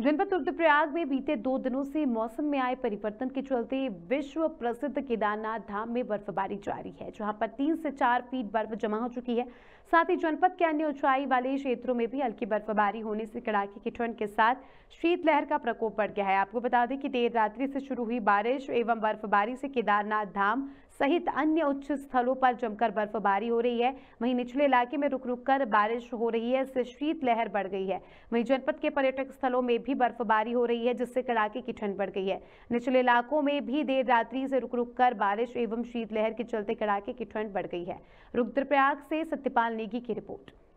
जनपद रुद्रप्रयाग में बीते दो दिनों से मौसम में आए परिवर्तन के चलते विश्व प्रसिद्ध केदारनाथ धाम में बर्फबारी जारी है जहां पर तीन से चार फीट बर्फ जमा हो चुकी है साथ ही जनपद के अन्य ऊंचाई वाले क्षेत्रों में भी हल्की बर्फबारी होने से कड़ाके की ठंड के साथ शीतलहर का प्रकोप बढ़ गया है आपको बता दें कि देर रात्रि से शुरू हुई बारिश एवं बर्फबारी से केदारनाथ धाम सहित अन्य उच्च स्थलों पर जमकर बर्फबारी हो रही है वहीं निचले इलाके में रुक रुक कर बारिश हो रही है इससे शीतलहर बढ़ गई है वहीं जनपद के पर्यटक स्थलों में भी बर्फबारी हो रही है जिससे कड़ाके की ठंड बढ़ गई है निचले इलाकों में भी देर रात्रि से रुक रुक कर बारिश एवं शीतलहर के चलते कड़ाके की ठंड बढ़ गई है रुद्रप्रयाग से सत्यपाल नेगी की रिपोर्ट